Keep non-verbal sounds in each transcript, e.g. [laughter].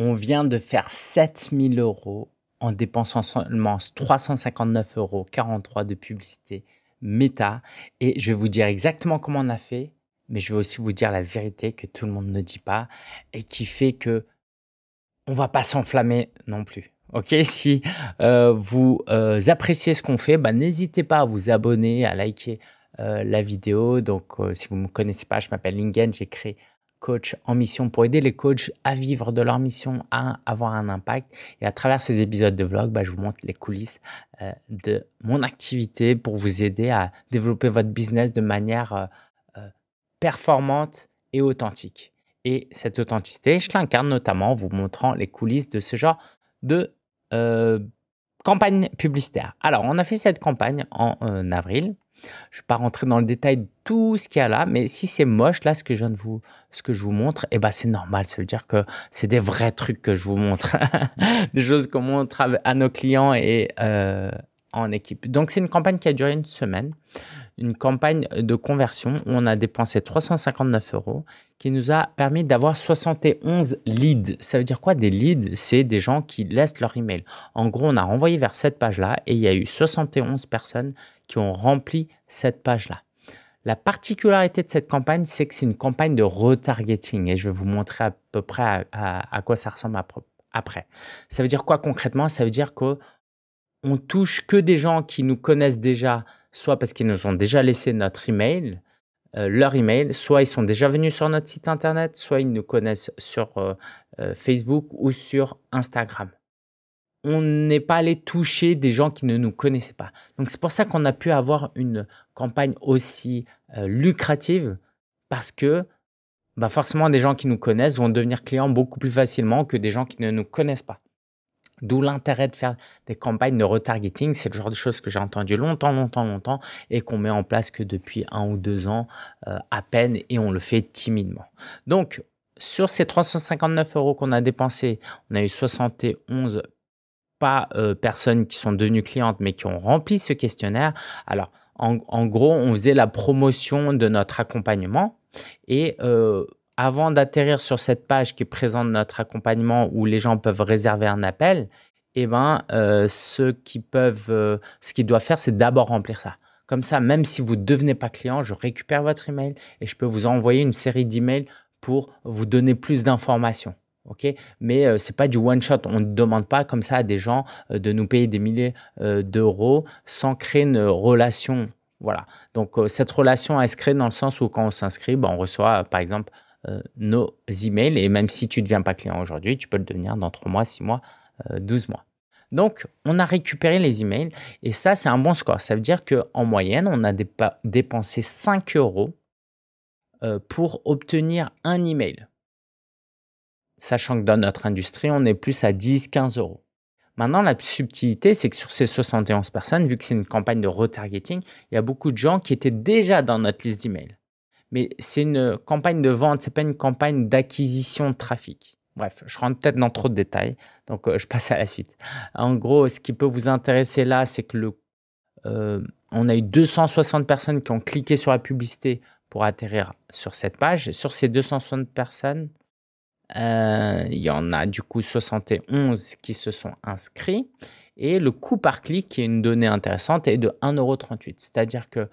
on vient de faire 7000 euros en dépensant seulement 359,43 euros de publicité méta. Et je vais vous dire exactement comment on a fait, mais je vais aussi vous dire la vérité que tout le monde ne dit pas et qui fait que on va pas s'enflammer non plus. Ok, si euh, vous euh, appréciez ce qu'on fait, bah, n'hésitez pas à vous abonner, à liker euh, la vidéo. Donc, si vous ne me connaissez pas, je m'appelle Lingen, j'ai créé coach en mission pour aider les coachs à vivre de leur mission, à avoir un impact. Et à travers ces épisodes de vlog, bah, je vous montre les coulisses euh, de mon activité pour vous aider à développer votre business de manière euh, euh, performante et authentique. Et cette authenticité, je l'incarne notamment en vous montrant les coulisses de ce genre de campagne publicitaire. Alors, on a fait cette campagne en avril je ne vais pas rentrer dans le détail de tout ce qu'il y a là, mais si c'est moche, là, ce que je viens de vous, ce que je vous montre, eh ben, c'est normal. Ça veut dire que c'est des vrais trucs que je vous montre. [laughs] des choses qu'on montre à, nos clients et euh, en équipe. Donc, c'est une campagne qui a duré une semaine une campagne de conversion où on a dépensé 359 euros qui nous a permis d'avoir 71 leads. Ça veut dire quoi des leads C'est des gens qui laissent leur email. En gros, on a renvoyé vers cette page-là et il y a eu 71 personnes qui ont rempli cette page-là. La particularité de cette campagne, c'est que c'est une campagne de retargeting et je vais vous montrer à peu près à, quoi ça ressemble après. Ça veut dire quoi concrètement Ça veut dire que on touche que des gens qui nous connaissent déjà soit parce qu'ils nous ont déjà laissé notre email, euh, leur email, soit ils sont déjà venus sur notre site internet, soit ils nous connaissent sur euh, euh, Facebook ou sur Instagram. On n'est pas allé toucher des gens qui ne nous connaissaient pas. Donc c'est pour ça qu'on a pu avoir une campagne aussi lucrative parce que bah forcément des gens qui nous connaissent vont devenir clients beaucoup plus facilement que des gens qui ne nous connaissent pas. D'où l'intérêt de faire des campagnes de retargeting. C'est le genre de choses que j'ai entendu longtemps, longtemps, longtemps et qu'on met en place que depuis un ou deux ans euh, à peine et on le fait timidement. Donc, sur ces 359 euros qu'on a dépensés, on a eu 71 pas euh, personnes qui sont devenues clientes mais qui ont rempli ce questionnaire. Alors, en, gros, on faisait la promotion de notre accompagnement et euh, avant d'atterrir sur cette page qui présente notre accompagnement où les gens peuvent réserver un appel, eh ben, euh, ceux qui peuvent, euh, ce qu'ils doivent faire, c'est d'abord remplir ça. Comme ça, même si vous ne devenez pas client, je récupère votre email et je peux vous envoyer une série d'emails pour vous donner plus d'informations. Ok Mais euh, c'est ce n'est pas du one-shot. On ne demande pas comme ça à des gens de nous payer des milliers d'euros sans créer une relation. Voilà. Donc, cette relation, elle se dans le sens où quand on s'inscrit, ben, on reçoit, par exemple, euh, nos emails. Et même si tu ne deviens pas client aujourd'hui, tu peux le devenir dans 3 mois, 6 mois, 12 euh, mois. Donc, on a récupéré les emails et ça, c'est un bon score. Ça veut dire qu'en moyenne, on a dépensé 5 euros euh, pour obtenir un email. Sachant que dans notre industrie, on est plus à 10-15 euros. Maintenant, la subtilité, c'est que sur ces 71 personnes, vu que c'est une campagne de retargeting, il y a beaucoup de gens qui étaient déjà dans notre liste d'emails mais c'est une campagne de vente, c'est pas une campagne d'acquisition de trafic. Bref, je rentre peut-être dans trop de détails, donc euh, je passe à la suite. En gros, ce qui peut vous intéresser là, c'est que le, euh, on a eu 260 personnes qui ont cliqué sur la publicité pour atterrir sur cette page. Et sur ces 260 personnes, euh, il y en a du coup 71 qui se sont inscrits. Et le coût par clic, qui est une donnée intéressante, est de 1,38€. C'est-à-dire que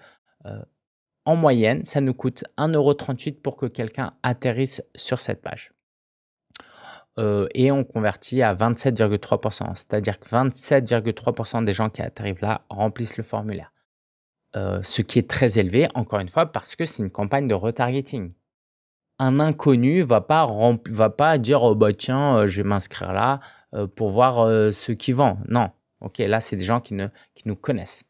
en moyenne, ça nous coûte 1,38€ pour que quelqu'un atterrisse sur cette page. Euh, et on convertit à 27,3%. C'est-à-dire que 27,3% des gens qui arrivent là remplissent le formulaire. Euh, ce qui est très élevé, encore une fois, parce que c'est une campagne de retargeting. Un inconnu va va pas dire oh bah tiens euh, je vais m'inscrire là pour voir ce qui vend. Non, ok là c'est des gens qui ne qui nous connaissent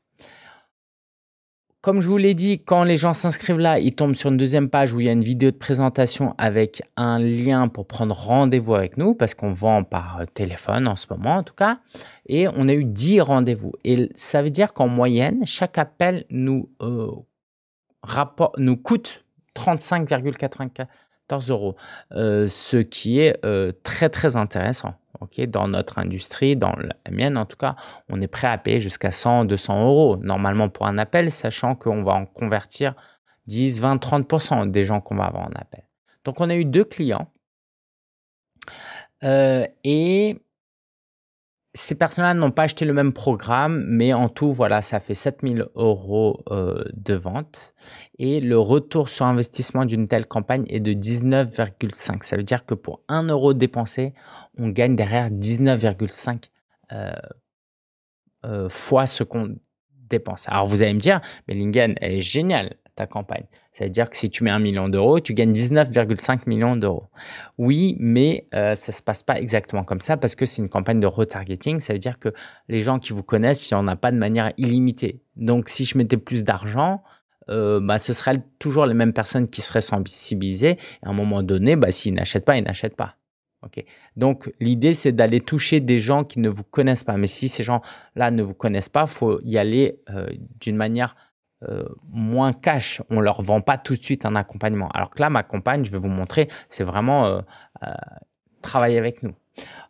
comme je vous l'ai dit, quand les gens s'inscrivent là, ils tombent sur une deuxième page où il y a une vidéo de présentation avec un lien pour prendre rendez-vous avec nous, parce qu'on vend par euh, téléphone en ce moment en tout cas. Et on a eu 10 rendez-vous. Et ça veut dire qu'en moyenne, chaque appel nous, euh, coûte 35,94 euros, euh, ce qui est très très intéressant. Dans notre industrie, dans la mienne en tout cas, on est prêt à payer jusqu'à 100, 200 euros normalement pour un appel, sachant qu'on va en convertir 10, 20, 30% des gens qu'on va avoir en appel. Donc on a eu deux clients euh, et ces personnes-là n'ont pas acheté le même programme, mais en tout, voilà, ça fait 7000 euros euh, de vente. Et le retour sur investissement d'une telle campagne est de 19,5. Ça veut dire que pour 1 euro dépensé, on gagne derrière 19,5 euh, euh, fois ce qu'on dépense. Alors vous allez me dire, mais Lingen est génial ta campagne. Ça veut dire que si tu mets un million d'euros, tu gagnes 19,5 millions d'euros. Oui, mais euh, ça ne se passe pas exactement comme ça parce que c'est une campagne de retargeting. Ça veut dire que les gens qui vous connaissent, il n'y en a pas de manière illimitée. Donc, si je mettais plus d'argent, euh, bah, ce seraient toujours les mêmes personnes qui seraient sensibilisées. Et à un moment donné, bah, s'ils n'achètent pas, ils n'achètent pas. Ok. Donc l'idée c'est d'aller toucher des gens qui ne vous connaissent pas. Mais si ces gens-là ne vous connaissent pas, faut y aller euh, d'une manière euh, moins cash. On leur vend pas tout de suite un accompagnement. Alors que là, ma compagne, je vais vous montrer, c'est vraiment euh, euh, travailler avec nous.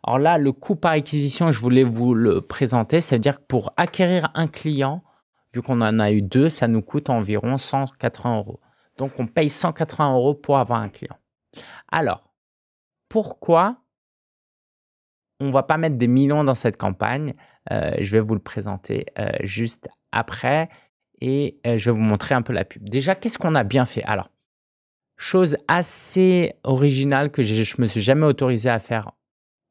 Alors là, le coût par acquisition, je voulais vous le présenter. C'est-à-dire que pour acquérir un client, vu qu'on en a eu deux, ça nous coûte environ 180 euros. Donc on paye 180 euros pour avoir un client. Alors, pourquoi on ne va pas mettre des millions dans cette campagne Je vais vous le présenter juste après et euh, je vais vous montrer un peu la pub. Déjà, qu'est-ce qu'on a bien fait Alors, chose assez originale que je ne me suis jamais autorisé à faire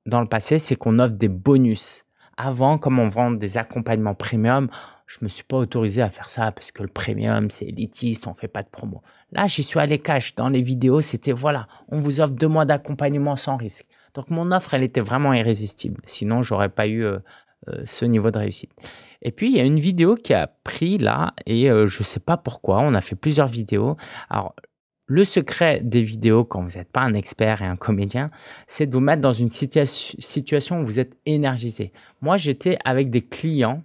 dans le passé, c'est qu'on offre des bonus. Avant, comme on vend des accompagnements premium, je ne me suis pas autorisé à faire ça parce que le premium, c'est élitiste, on ne fait pas de promo. Là, j'y suis allé cash. Dans les vidéos, c'était voilà, on vous offre deux mois d'accompagnement sans risque. Donc, mon offre, elle était vraiment irrésistible. Sinon, j'aurais pas eu euh, euh, ce niveau de réussite. Et puis, il y a une vidéo qui a pris là, et euh, je ne sais pas pourquoi, on a fait plusieurs vidéos. Alors, le secret des vidéos, quand vous n'êtes pas un expert et un comédien, c'est de vous mettre dans une situation où vous êtes énergisé. Moi, j'étais avec des clients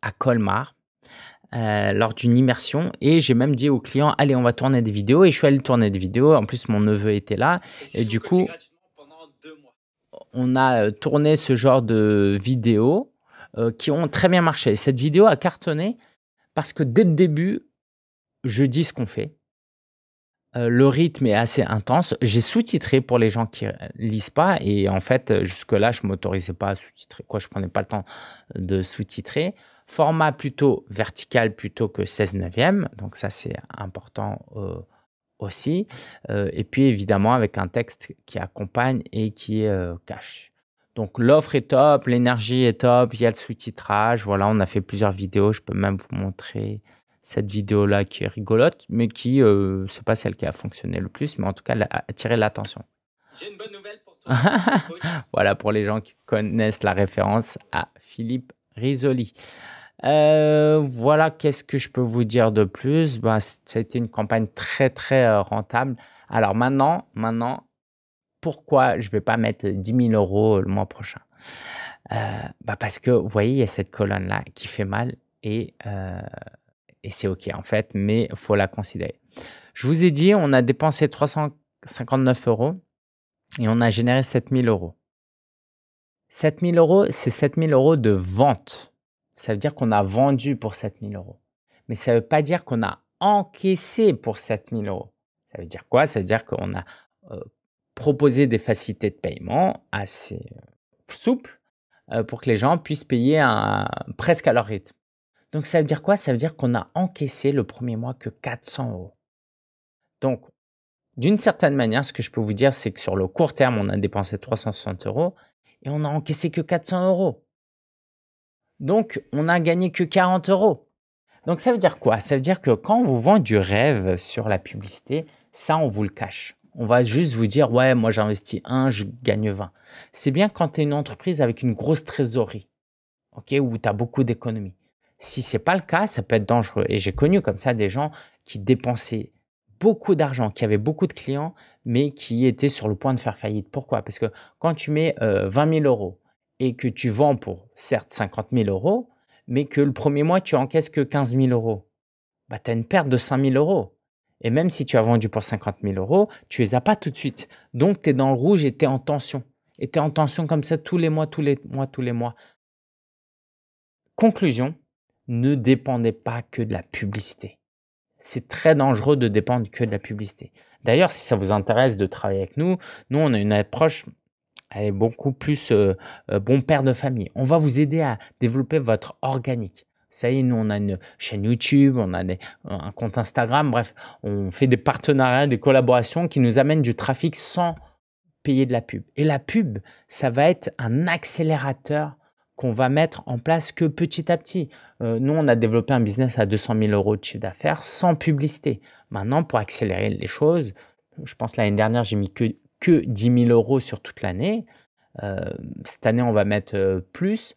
à Colmar euh, lors d'une immersion et j'ai même dit aux clients, allez, on va tourner des vidéos. Et je suis allé tourner des vidéos. En plus, mon neveu était là. Et, du coup on a euh, tourné ce genre de vidéos euh, qui ont très bien marché. cette vidéo a cartonné parce que dès le début, je dis ce qu'on fait. Euh, le rythme est assez intense. J'ai sous-titré pour les gens qui lisent pas. Et en fait, jusque-là, je m'autorisais pas à sous-titrer. Quoi, je prenais pas le temps de sous-titrer. Format plutôt vertical plutôt que 16 neuvième. Donc ça, c'est important aussi, euh, et puis évidemment avec un texte qui accompagne et qui euh, cache. Donc l'offre est top, l'énergie est top, il y a le sous-titrage, voilà, on a fait plusieurs vidéos, je peux même vous montrer cette vidéo-là qui est rigolote, mais qui, euh, c'est pas celle qui a fonctionné le plus, mais en tout cas, elle a attiré l'attention. J'ai une bonne nouvelle pour toi. [laughs] voilà, pour les gens qui connaissent la référence à Philippe Risoli. Euh, voilà, qu'est-ce que je peux vous dire de plus bah, C'était une campagne très très euh, rentable. Alors maintenant, maintenant, pourquoi je ne vais pas mettre 10 000 euros le mois prochain euh, bah, Parce que vous voyez, il y a cette colonne-là qui fait mal et, euh, et c'est OK en fait, mais il faut la considérer. Je vous ai dit, on a dépensé 359 euros et on a généré 7 000 euros. 7 000 euros, c'est 7 000 euros de vente ça veut dire qu'on a vendu pour 7000 euros. Mais ça ne veut pas dire qu'on a encaissé pour 7000 euros. Ça veut dire quoi Ça veut dire qu'on a euh, proposé des facilités de paiement assez euh, souples euh, pour que les gens puissent payer presque à leur rythme. Donc ça veut dire quoi Ça veut dire qu'on a encaissé le premier mois que 400 euros. Donc, d'une certaine manière, ce que je peux vous dire, c'est que sur le court terme, on a dépensé 360 euros et on a encaissé que 400 euros. Donc, on n'a gagné que 40 euros. Donc, ça veut dire quoi Ça veut dire que quand on vous vend du rêve sur la publicité, ça, on vous le cache. On va juste vous dire, ouais, moi j'investis 1, je gagne 20. C'est bien quand tu es une entreprise avec une grosse trésorerie, ok, où tu as beaucoup d'économies. Si ce n'est pas le cas, ça peut être dangereux. Et j'ai connu comme ça des gens qui dépensaient beaucoup d'argent, qui avaient beaucoup de clients, mais qui étaient sur le point de faire faillite. Pourquoi Parce que quand tu mets 20 euh, 000 euros et que tu vends pour certes 50 000 euros, mais que le premier mois, tu encaisses que 15 000 euros, bah, tu une perte de 5 000 euros. Et même si tu as vendu pour 50 000 euros, tu les as pas tout de suite. Donc, t'es es dans le rouge et tu en tension. Et tu es en tension comme ça tous les mois, tous les mois, tous les mois. Conclusion, ne dépendez pas que de la publicité. C'est très dangereux de dépendre que de la publicité. D'ailleurs, si ça vous intéresse de travailler avec nous, nous, on a une approche elle est beaucoup plus euh, euh, bon père de famille. On va vous aider à développer votre organique. Ça y est, nous, on a une chaîne YouTube, on a un compte Instagram, bref, on fait des partenariats, des collaborations qui nous amènent du trafic sans payer de la pub. Et la pub, ça va être un accélérateur qu'on va mettre en place que petit à petit. Euh, nous, on a développé un business à 200 000 euros de chiffre d'affaires sans publicité. Maintenant, pour accélérer les choses, je pense l'année dernière, j'ai mis que que 10 000 euros sur toute l'année. Euh, cette année, on va mettre euh, plus.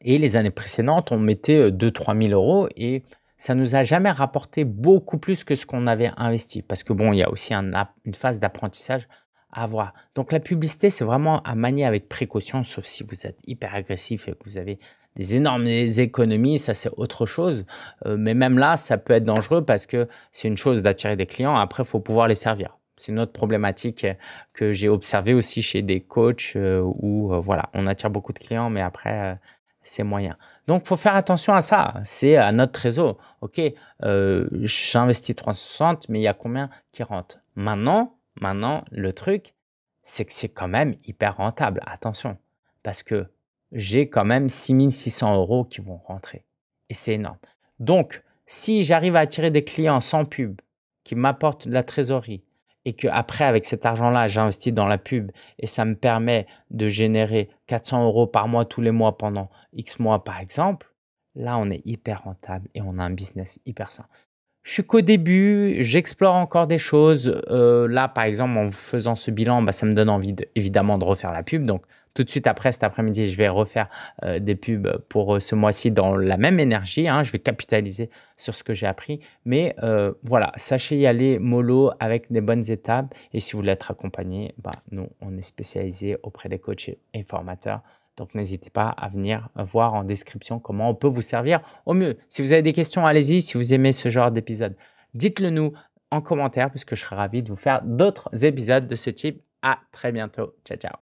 Et les années précédentes, on mettait 2-3 euh, 000 euros et ça nous a jamais rapporté beaucoup plus que ce qu'on avait investi. Parce que bon, il y a aussi une phase d'apprentissage à avoir. Donc la publicité, c'est vraiment à manier avec précaution, sauf si vous êtes hyper agressif et que vous avez des énormes économies, ça c'est autre chose. mais même là, ça peut être dangereux parce que c'est une chose d'attirer des clients, après, il faut pouvoir les servir c'est une autre problématique euh, que j'ai observée aussi chez des coachs euh, où euh, voilà, on attire beaucoup de clients, mais après c'est moyen. Donc, faut faire attention à ça. C'est à notre réseau. Ok, j'investis 360, mais il y a combien qui rentrent Maintenant, maintenant, le truc, c'est que c'est quand même hyper rentable. Attention, parce que j'ai quand même 6600 euros qui vont rentrer. Et c'est énorme. Donc, si j'arrive à attirer des clients sans pub, qui m'apportent de la trésorerie, et que après avec cet argent-là, j'investis dans la pub et ça me permet de générer 400 euros par mois tous les mois pendant X mois par exemple, là on est hyper rentable et on a un business hyper sain. Je suis qu'au début, j'explore encore des choses. Euh, là, par exemple, en faisant ce bilan, bah, ça me donne envie évidemment de refaire la pub. Donc, tout de suite après cet après-midi, je vais refaire euh, des pubs pour euh, ce mois-ci dans la même énergie. Hein. je vais capitaliser sur ce que j'ai appris. Mais euh, voilà, sachez y aller mollo avec des bonnes étapes. Et si vous voulez être accompagné, bah, nous, on est spécialisé auprès des coachs et formateurs. Donc n'hésitez pas à venir voir en description comment on peut vous servir au mieux. Si vous avez des questions, allez-y. Si vous aimez ce genre d'épisode, dites-le nous en commentaire puisque je serai ravi de vous faire d'autres épisodes de ce type. À très bientôt. Ciao, ciao.